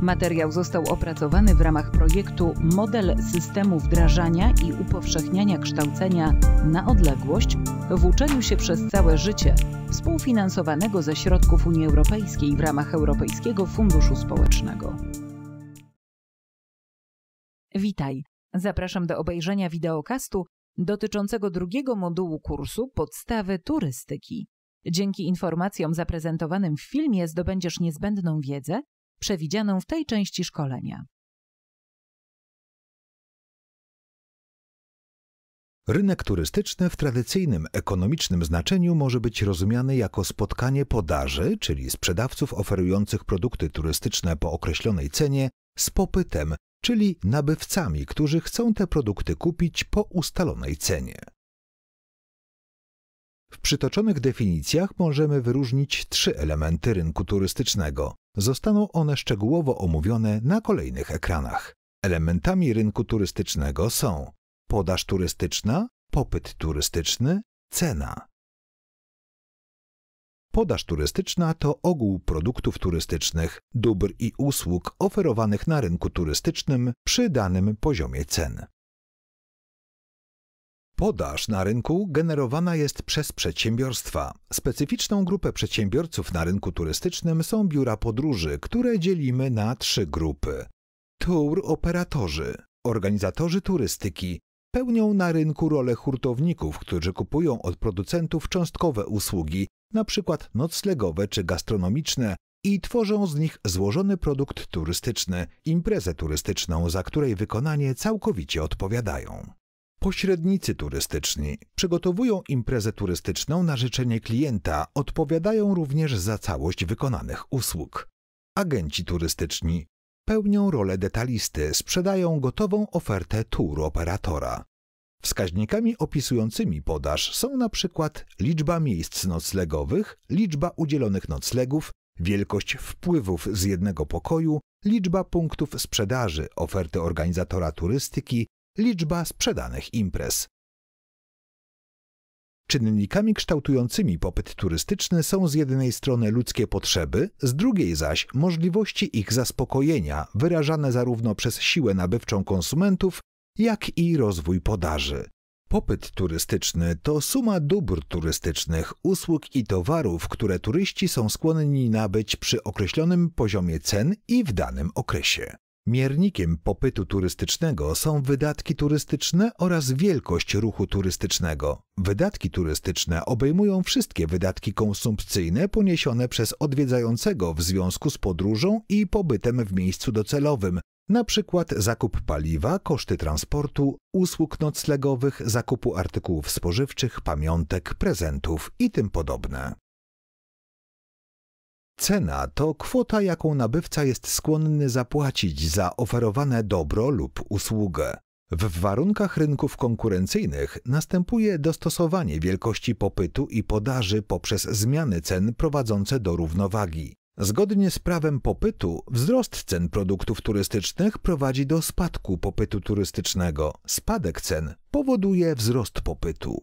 Materiał został opracowany w ramach projektu Model systemu wdrażania i upowszechniania kształcenia na odległość w uczeniu się przez całe życie, współfinansowanego ze środków Unii Europejskiej w ramach Europejskiego Funduszu Społecznego. Witaj. Zapraszam do obejrzenia wideokastu dotyczącego drugiego modułu kursu Podstawy turystyki. Dzięki informacjom zaprezentowanym w filmie zdobędziesz niezbędną wiedzę, przewidzianą w tej części szkolenia. Rynek turystyczny w tradycyjnym ekonomicznym znaczeniu może być rozumiany jako spotkanie podaży, czyli sprzedawców oferujących produkty turystyczne po określonej cenie, z popytem, czyli nabywcami, którzy chcą te produkty kupić po ustalonej cenie. W przytoczonych definicjach możemy wyróżnić trzy elementy rynku turystycznego: Zostaną one szczegółowo omówione na kolejnych ekranach. Elementami rynku turystycznego są podaż turystyczna, popyt turystyczny, cena. Podaż turystyczna to ogół produktów turystycznych, dóbr i usług oferowanych na rynku turystycznym przy danym poziomie cen. Podaż na rynku generowana jest przez przedsiębiorstwa. Specyficzną grupę przedsiębiorców na rynku turystycznym są biura podróży, które dzielimy na trzy grupy. Tour operatorzy, organizatorzy turystyki, pełnią na rynku rolę hurtowników, którzy kupują od producentów cząstkowe usługi, np. noclegowe czy gastronomiczne, i tworzą z nich złożony produkt turystyczny, imprezę turystyczną, za której wykonanie całkowicie odpowiadają. Pośrednicy turystyczni przygotowują imprezę turystyczną na życzenie klienta, odpowiadają również za całość wykonanych usług. Agenci turystyczni pełnią rolę detalisty, sprzedają gotową ofertę tour operatora. Wskaźnikami opisującymi podaż są na przykład liczba miejsc noclegowych, liczba udzielonych noclegów, wielkość wpływów z jednego pokoju, liczba punktów sprzedaży, oferty organizatora turystyki, liczba sprzedanych imprez. Czynnikami kształtującymi popyt turystyczny są z jednej strony ludzkie potrzeby, z drugiej zaś możliwości ich zaspokojenia, wyrażane zarówno przez siłę nabywczą konsumentów, jak i rozwój podaży. Popyt turystyczny to suma dóbr turystycznych, usług i towarów, które turyści są skłonni nabyć przy określonym poziomie cen i w danym okresie. Miernikiem popytu turystycznego są wydatki turystyczne oraz wielkość ruchu turystycznego. Wydatki turystyczne obejmują wszystkie wydatki konsumpcyjne poniesione przez odwiedzającego w związku z podróżą i pobytem w miejscu docelowym, np. zakup paliwa, koszty transportu, usług noclegowych, zakupu artykułów spożywczych, pamiątek, prezentów i tym podobne. Cena to kwota, jaką nabywca jest skłonny zapłacić za oferowane dobro lub usługę. W warunkach rynków konkurencyjnych następuje dostosowanie wielkości popytu i podaży poprzez zmiany cen prowadzące do równowagi. Zgodnie z prawem popytu, wzrost cen produktów turystycznych prowadzi do spadku popytu turystycznego. Spadek cen powoduje wzrost popytu.